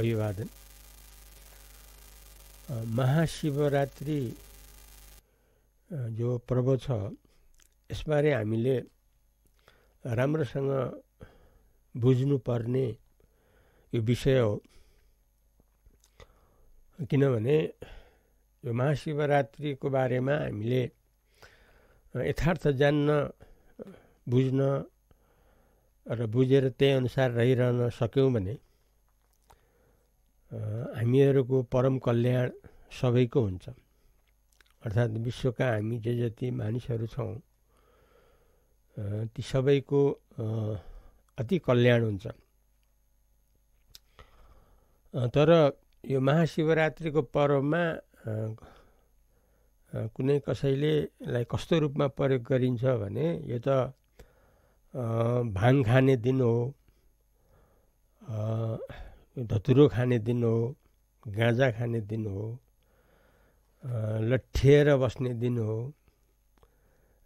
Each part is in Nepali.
अभिवादन महाशिवरात्रि जो पर्व छ यसबारे हामीले राम्रोसँग बुझ्नुपर्ने यो विषय हो किनभने यो महाशिवरात्रिको बारेमा हामीले यथार्थ जान्न बुझ्न र बुझेर त्यही अनुसार रहिरहन सक्यौँ भने हामीहरूको परम कल्याण सबैको हुन्छ अर्थात् विश्वका हामी जे जति मानिसहरू छौँ ती सबैको अति कल्याण हुन्छ तर यो महाशिवरात्रिको पर्वमा कुनै लाई कस्तो रूपमा प्रयोग गरिन्छ भने यो त भाङ खाने दिन हो धतुरो खाने दिन हो गाँजा खाने दिन हो लट्ठिएर बस्ने दिन हो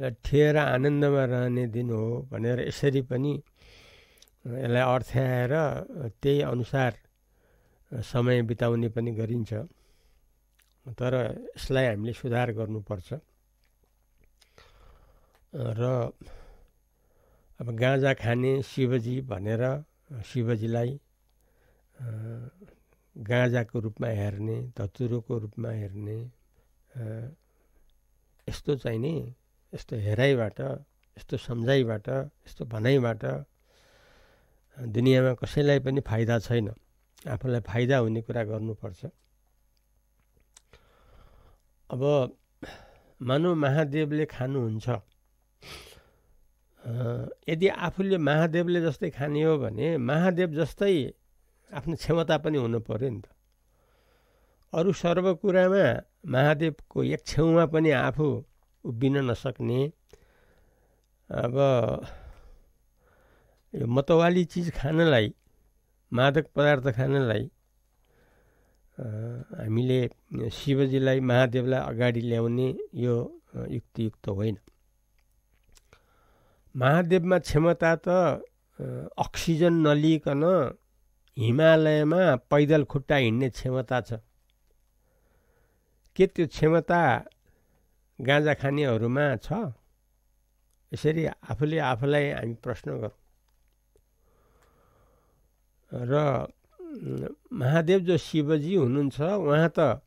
लट्ठिएर आनन्दमा रहने दिन हो भनेर यसरी पनि यसलाई अर्थ्याएर त्यही अनुसार समय बिताउने पनि गरिन्छ तर यसलाई हामीले सुधार गर्नुपर्छ र अब गाँजा खाने शिवजी भनेर शिवजीलाई गाँजाको रूपमा हेर्ने धतुरोको रूपमा हेर्ने यस्तो चाहिँ नि यस्तो हेराइबाट यस्तो सम्झाइबाट यस्तो भनाइबाट दुनियाँमा कसैलाई पनि फाइदा छैन आफूलाई फाइदा हुने कुरा गर्नुपर्छ अब मानव महादेवले खानुहुन्छ यदि आफूले महादेवले जस्तै खाने हो भने महादेव जस्तै आफ्नो क्षमता पनि हुनु पऱ्यो नि त अरू सर्वकुरामा महादेवको एक छेउमा पनि आफू उभिन नसक्ने अब यो मतवाली चिज खानलाई मादक पदार्थ खानलाई हामीले शिवजीलाई महादेवलाई अगाडि ल्याउने यो युक्तियुक्त होइन महादेवमा क्षमता त अक्सिजन नलिकन हिमालयमा पैदल खुट्टा हिँड्ने क्षमता छ के त्यो क्षमता गाँजा खानेहरूमा छ यसरी आफूले आफूलाई हामी प्रश्न गरौँ र महादेव जो शिवजी हुनुहुन्छ उहाँ त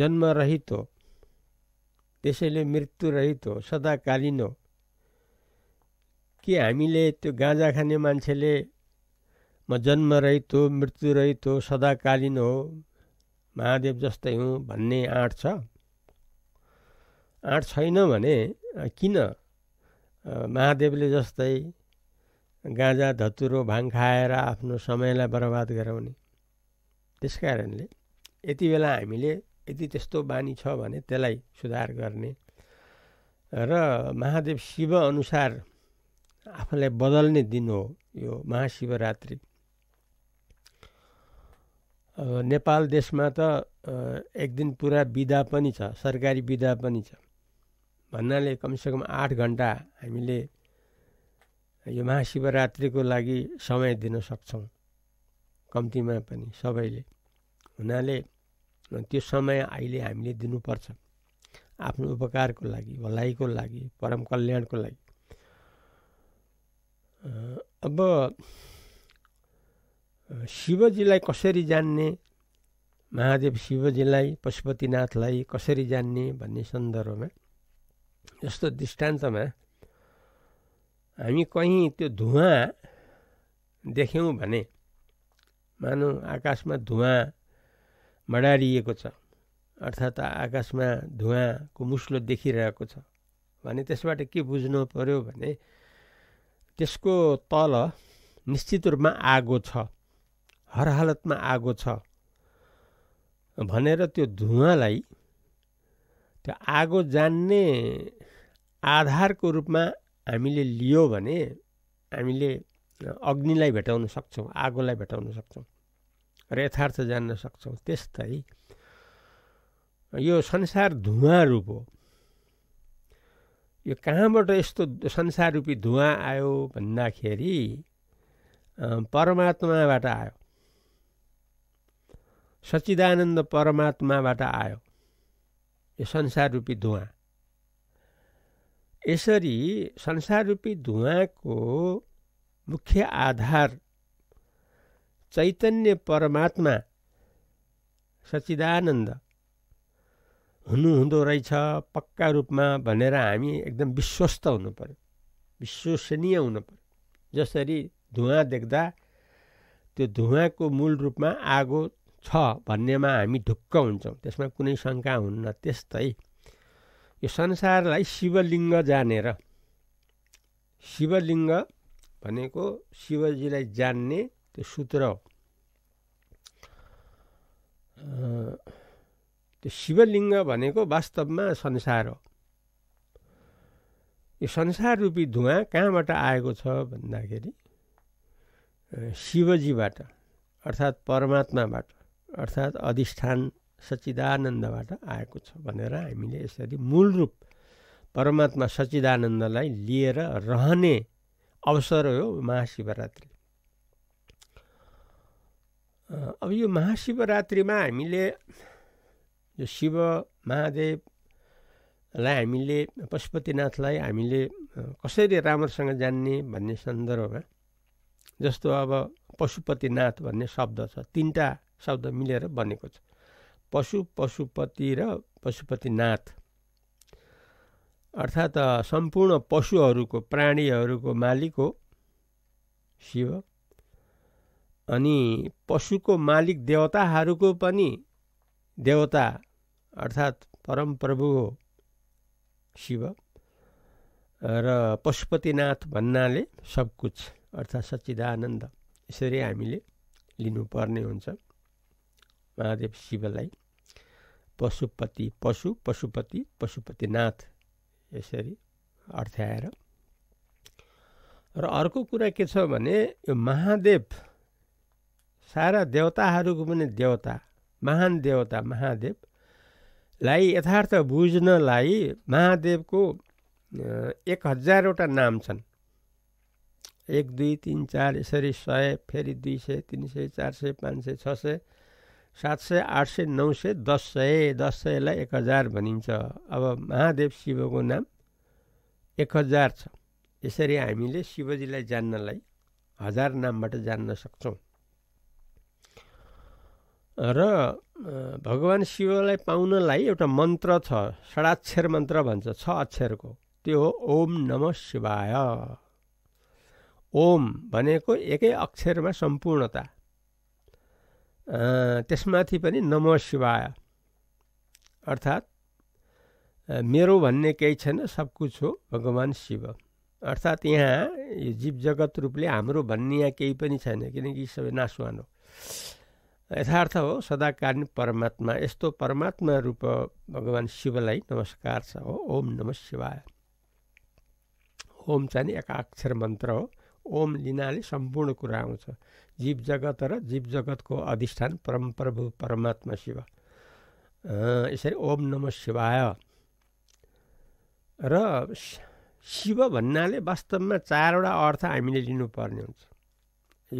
जन्मरहित हो त्यसैले मृत्युरहित हो सदाकालीन हो के हामीले त्यो गाँजा खाने मान्छेले म जन्म हो मृत्यु हो सदाकालीन हो महादेव जस्तै हुँ भन्ने आँट छ आँट छैन भने किन महादेवले जस्तै गाजा धतुरो भाङ खाएर आफ्नो समयलाई बर्बाद गराउने त्यस कारणले यति बेला हामीले यदि त्यस्तो बानी छ भने त्यसलाई सुधार गर्ने र महादेव शिव अनुसार आफूलाई बदल्ने दिन हो यो महाशिवरात्री नेपाल देशमा त एक दिन पुरा बिदा पनि छ सरकारी बिदा पनि छ भन्नाले कमसेकम आठ घन्टा हामीले यो महाशिवरात्रिको लागि समय दिन सक्छौँ कम्तीमा पनि सबैले हुनाले त्यो समय अहिले हामीले दिनुपर्छ आफ्नो उपकारको लागि भलाइको लागि परम कल्याणको लागि अब शिवजीलाई कसरी जान्ने महादेव शिवजीलाई पशुपतिनाथलाई कसरी जान्ने भन्ने सन्दर्भमा जस्तो दृष्टान्तमा हामी कहीँ त्यो धुवाँ देख्यौँ भने मानौँ आकाशमा धुवाँ मडारिएको छ अर्थात् आकाशमा धुवाँको मुस्लो देखिरहेको छ भने त्यसबाट के बुझ्नु पऱ्यो भने त्यसको तल निश्चित रूपमा आगो छ हर हालतमा आगो छ भनेर त्यो धुवालाई त्यो आगो जान्ने आधारको रूपमा हामीले लियो भने हामीले अग्निलाई भेटाउन सक्छौँ आगोलाई भेटाउन सक्छौँ र यथार्थ जान्न सक्छौँ त्यस्तै यो संसार धुवा रूप हो यो कहाँबाट यस्तो संसार रूपी धुवा आयो भन्दाखेरि परमात्माबाट आयो सच्चिदानन्द परमात्माबाट आयो यो संसार रूपी धुवा यसरी संसार रूपी धुवाको मुख्य आधार चैतन्य परमात्मा सच्चिदानन्द हुनुहुँदो रहेछ पक्का रूपमा भनेर हामी एकदम विश्वस्त हुनु पऱ्यो विश्वसनीय हुनु पऱ्यो जसरी धुवाँ देख्दा त्यो धुवाँको मूल रूपमा आगो छ भन्नेमा हामी ढुक्क हुन्छौँ त्यसमा कुनै शङ्का हुन्न त्यस्तै यो संसारलाई शिवलिङ्ग जानेर शिवलिङ्ग भनेको शिवजीलाई जान्ने त्यो सूत्र हो त्यो शिवलिङ्ग भनेको वास्तवमा संसार हो यो संसार रूपी धुवाँ कहाँबाट आएको छ भन्दाखेरि शिवजीबाट अर्थात् परमात्माबाट अर्थात् अधिष्ठान सच्चिदानन्दबाट आएको छ भनेर हामीले यसरी मूल रूप परमात्मा सच्चिदानन्दलाई लिएर रहने अवसर हो महाशिवरात्रि अब यो महाशिवरात्रिमा हामीले यो शिव महादेवलाई हामीले पशुपतिनाथलाई हामीले कसरी राम्रोसँग जान्ने भन्ने सन्दर्भमा जस्तो अब पशुपतिनाथ भन्ने शब्द छ तिनवटा शब्द मिलेर बनेको छ पशु पशुपति र पशुपतिनाथ अर्थात् सम्पूर्ण पशुहरूको प्राणीहरूको मालिक हो शिव अनि पशुको मालिक देवताहरूको पनि देवता अर्थात् परमप्रभु हो शिव र पशुपतिनाथ भन्नाले सब कुछ अर्थात् सच्चिदानन्द यसरी हामीले लिनुपर्ने हुन्छ महादेव शिवलाई पशुपति पशु पशुपति पशुपतिनाथ यसरी अर्थ्याएर र अर्को कुरा के छ भने यो महादेव सारा देवताहरूको पनि देवता महान देवता महादेवलाई यथार्थ बुझ्नलाई महादेवको एक हजारवटा नाम छन् एक दुई तिन चार यसरी सय फेरि दुई सय तिन सय चार सय पाँच सय छ सय सात सय आठ सय नौ सय दस सय दस सयलाई एक हजार भनिन्छ अब महादेव शिवको नाम एक हजार छ यसरी हामीले शिवजीलाई जान्नलाई हजार नामबाट जान्न सक्छौँ र भगवान् शिवलाई पाउनलाई एउटा मन्त्र छ षडाक्षर मन्त्र भन्छ छ अक्षरको त्यो हो ओम नम शिवाय ओम भनेको एकै अक्षरमा सम्पूर्णता त्यसमाथि पनि नम शिवाय अर्थात् मेरो भन्ने केही छैन सब कुछ हो भगवान् शिव अर्थात् यहाँ यो जीव जगत रूपले हाम्रो भन्ने यहाँ केही पनि छैन किनकि सबै नासवान हो यथार्थ हो सदाकालीन परमात्मा यस्तो परमात्मा रूप भगवान् शिवलाई नमस्कार छ हो ओम नम शिवाय ओम चाहिँ एकाक्षर मन्त्र हो ओम लिनाले सम्पूर्ण कुरा आउँछ जीव जगत र जीव जगतको अधिष्ठान परमप्रभु परमात्मा शिव यसरी ओम नम शिवाय र शिव भन्नाले वास्तवमा चारवटा अर्थ हामीले लिनुपर्ने हुन्छ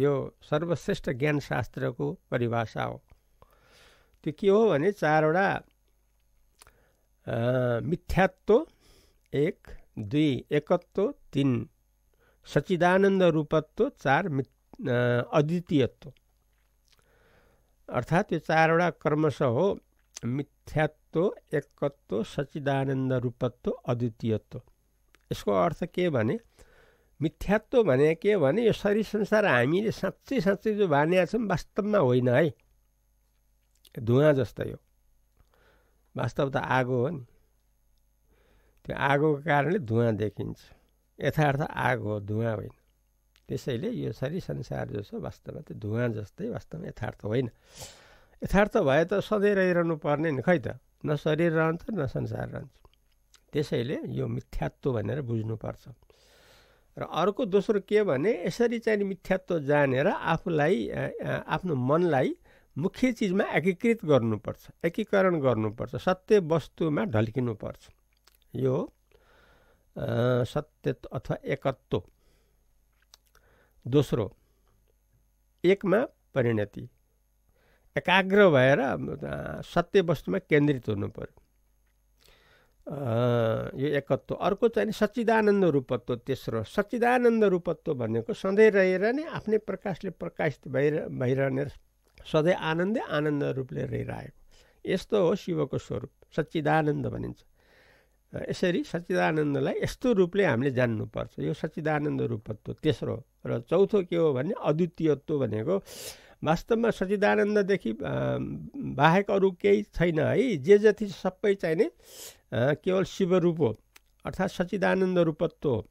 यो सर्वश्रेष्ठ ज्ञानशास्त्रको परिभाषा हो त्यो के हो भने चारवटा मिथ्यात्व एक दुई एकत्व तिन सचिदानन्द रूपत्व चार अद्वितीयत्व अर्थात् यो चारवटा कर्मश हो मिथ्यात्व एकत्व सच्चिदानन्द रूपत्व अद्वितीयत्व यसको अर्थ के भने मिथ्यात्व भने के भने यो शरीर संसार हामीले साँच्चै साँच्चै जो भनेका छौँ वास्तवमा होइन है धुवा जस्तै हो वास्तव त आगो हो नि त्यो आगोको कारणले धुवा देखिन्छ यथार्थ आग हो धुवाँ होइन त्यसैले यो शरीर संसार जो छ वास्तवमा त्यो धुवाँ जस्तै वास्तवमा यथार्थ होइन यथार्थ भए त सधैँ रहिरहनु पर्ने नि खै त न शरीर रहन्छ न संसार रहन्छ त्यसैले यो मिथ्यात्व भनेर बुझ्नुपर्छ र अर्को दोस्रो के भने यसरी चाहिँ मिथ्यात्व जानेर आफूलाई आफ्नो मनलाई मुख्य चिजमा एकीकृत गर्नुपर्छ एकीकरण गर्नुपर्छ सत्य वस्तुमा ढल्किनुपर्छ यो सत्य अथवा एकत्व दोस्रो एकमा परिणति एकाग्र भएर सत्य वस्तुमा केन्द्रित हुनु पऱ्यो यो एकत्व अर्को चाहिँ सच्चिदानन्द रूपत्व तेस्रो सच्चिदानन्द रूपत्व भनेको सधैँ रहेर नै आफ्नै प्रकाशले प्रकाशित भइर भइरहने सधैँ आनन्दै आनन्द रूपले रहिरहेको यस्तो हो शिवको स्वरूप सच्चिदानन्द भनिन्छ यसरी सच्चिदानन्दलाई यस्तो रूपले हामीले जान्नुपर्छ यो सच्चिदानन्द रूपत्व तेस्रो र चौथो के हो भने अद्वितीयत्व भनेको वास्तवमा सचिदानन्ददेखि बाहेक अरू केही छैन है जे जति सबै चाहिने केवल शिवरूप हो अर्थात् सचिदानन्द रूपत्व हो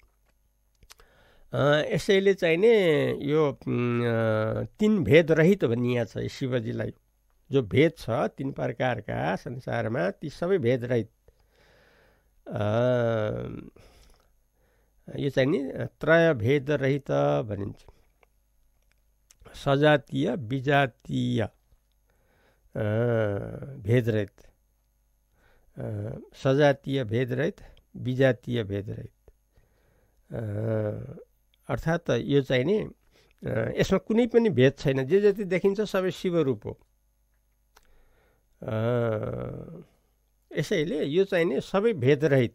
यसैले चाहिने यो तिन भेदरहित भनिया छ शिवजीलाई जो भेद छ तिन प्रकारका संसारमा ती सबै भेदरहित यो चाहिँ नि त्रय त्रयभेदरहित भनिन्छ सजातीय विजातीय भेदरहित सजातीय भेदरहित विजातीय भेदरहित अर्थात् यो चाहिँ नि यसमा कुनै पनि भेद छैन जे जति देखिन्छ सबै शिवरूप हो यसैले यो चाहिँ नि सबै भेदरहित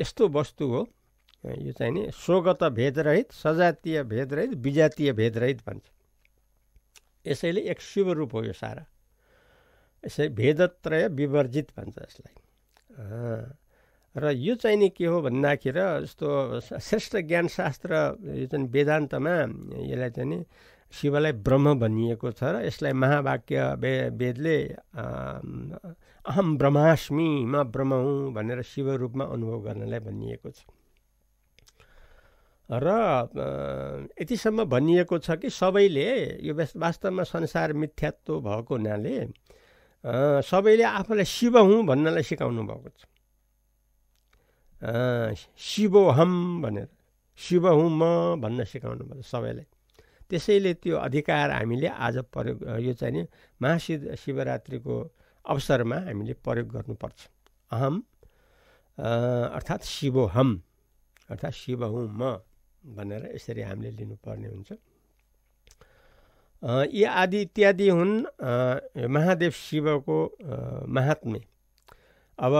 यस्तो वस्तु हो यो चाहिँ नि स्वगत भेदरहित सजातीय भेदरहित विजातीय भेदरहित भन्छ यसैले एक शिव रूप हो यो सारा यसै भेदत्रय विवर्जित भन्छ यसलाई र यो चाहिँ नि के हो भन्दाखेरि जस्तो श्रेष्ठ ज्ञानशास्त्र यो चाहिँ वेदान्तमा यसलाई चाहिँ नि शिवलाई ब्रह्म भनिएको छ र यसलाई महावाक्य वे वेदले अहम ब्रह्मास्मी म ब्रह्म हुँ भनेर शिव रूपमा अनुभव गर्नलाई भनिएको छ र यतिसम्म भनिएको छ कि सबैले यो वास्तवमा संसार मिथ्यात्व भएको हुनाले सबैले आफूलाई शिव हुँ भन्नलाई सिकाउनु भएको छ शिव हम भनेर शिव हुँ म भन्न सिकाउनु भएको सबैलाई त्यसैले त्यो अधिकार हामीले आज प्रयोग यो चाहिँ महाशिव शिवरात्रिको अवसरमा हामीले प्रयोग गर्नुपर्छ अहम अर्थात् शिवो हम अर्थात् शिव हुँ म भनेर यसरी हामीले लिनुपर्ने हुन्छ यी आदि इत्यादि हुन् महादेव शिवको महात्म्य अब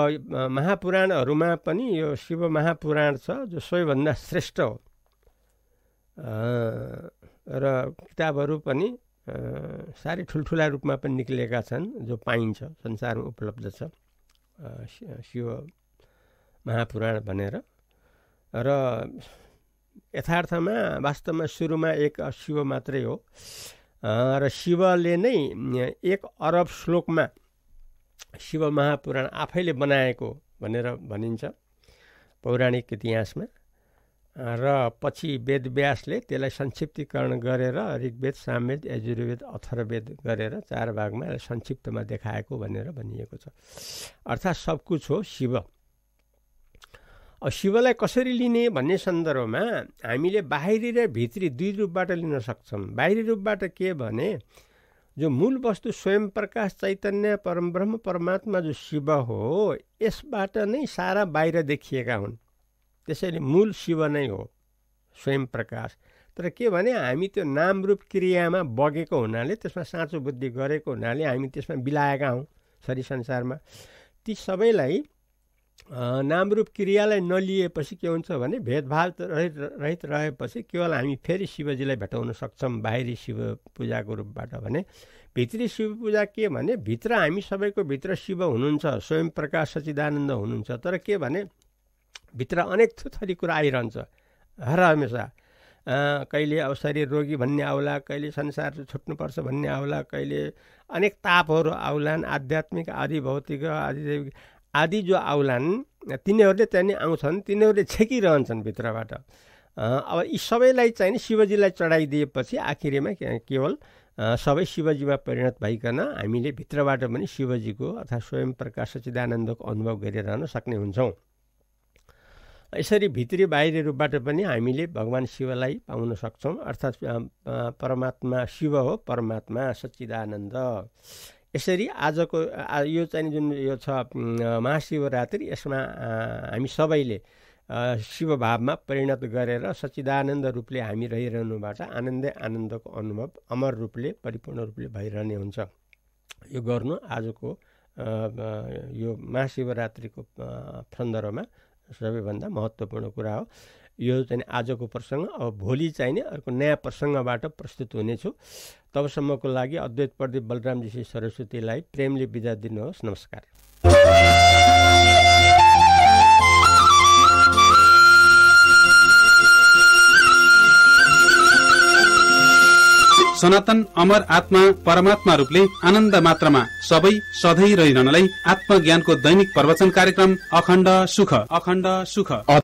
महापुराणहरूमा पनि यो शिव महापुराण छ जो सबैभन्दा श्रेष्ठ हो र किताबहरू पनि साह्रै ठुल्ठुला रूपमा पनि निक्लिएका छन् जो पाइन्छ संसारमा उपलब्ध छ शिव महापुराण भनेर र यथार्थमा वास्तवमा सुरुमा एक शिव मात्रै हो र शिवले नै एक अरब श्लोकमा शिव महापुराण आफैले बनाएको भनेर भनिन्छ पौराणिक इतिहासमा र पछि वेदव्यासले त्यसलाई संक्षिप्तीकरण गरेर ऋग्वेद सामवेद यजुर्वेद अथर्वेद गरेर चार भागमा संक्षिप्तमा देखाएको भनेर भनिएको छ अर्थात् सब कुछ हो शिव अब शिवलाई कसरी लिने भन्ने सन्दर्भमा हामीले बाहिरी र भित्री दुई रूपबाट लिन सक्छौँ बाहिरी रूपबाट के भने जो मूल वस्तु स्वयं प्रकाश चैतन्य परमब्रह्म परमात्मा जो शिव हो यसबाट नै सारा बाहिर देखिएका हुन् त्यसैले मूल शिव नै हो स्वयं प्रकाश तर के भने हामी त्यो नाम रूप क्रियामा बगेको हुनाले त्यसमा साँचो बुद्धि गरेको हुनाले हामी त्यसमा बिलाएका हौँ शरीर संसारमा ती सबैलाई नामरूप क्रियालाई नलिएपछि के हुन्छ भने भेदभाव रहित रहित रहेपछि केवल हामी फेरि शिवजीलाई भेटाउन सक्छौँ बाहिरी शिव पूजाको रूपबाट भने भित्री शिव पूजा के भने भित्र हामी सबैको भित्र शिव हुनुहुन्छ स्वयं प्रकाश सचिदानन्द हुनुहुन्छ तर के भने भित्र अनेक थुथरी कुरा आइरहन्छ हर हमेसा कहिले अब शरीर रोगी भन्ने आउला कहिले संसार छुट्नुपर्छ भन्ने आउला कहिले अनेक तापहरू आउलान् आध्यात्मिक आदि भौतिक आदि आदि जो आउलान् तिनीहरूले त्यहाँनिर आउँछन् तिनीहरूले छेकिरहन्छन् भित्रबाट अब यी सबैलाई चाहिँ शिवजीलाई चढाइदिएपछि आखिरीमा केवल सबै शिवजीमा परिणत भइकन हामीले भित्रबाट पनि शिवजीको अथवा स्वयं प्रकाश सचिदानन्दको अनुभव गरिरहन सक्ने हुन्छौँ यसरी भित्री बाहिरी रूपबाट पनि हामीले भगवान् शिवलाई पाउन सक्छौँ अर्थात् परमात्मा शिव हो परमात्मा सच्चिदानन्द यसरी आजको यो चाहिँ जुन यो छ महाशिवरात्रि यसमा हामी सबैले शिवभावमा परिणत गरेर सच्चिदानन्द रूपले हामी रहिरहनुबाट आनन्दै आनन्दको अनुभव अमर रूपले परिपूर्ण रूपले भइरहने हुन्छ यो गर्नु आजको यो महाशिवरात्रिको सन्दर्भमा सबैभन्दा महत्त्वपूर्ण कुरा हो यो चाहिँ आजको प्रसङ्ग अब भोलि नि अर्को नयाँ प्रसङ्गबाट प्रस्तुत हुनेछु तबसम्मको लागि अद्वैत प्रदीप बलरामजी सरस्वतीलाई प्रेमले बिदा दिनुहोस् नमस्कार सनातन अमर आत्मा परमात्मा रूपले आनन्द मात्रामा सबै सधैँ रहिरहनलाई आत्मज्ञानको दैनिक प्रवचन कार्यक्रम अखण्ड सुख अखण्ड सुख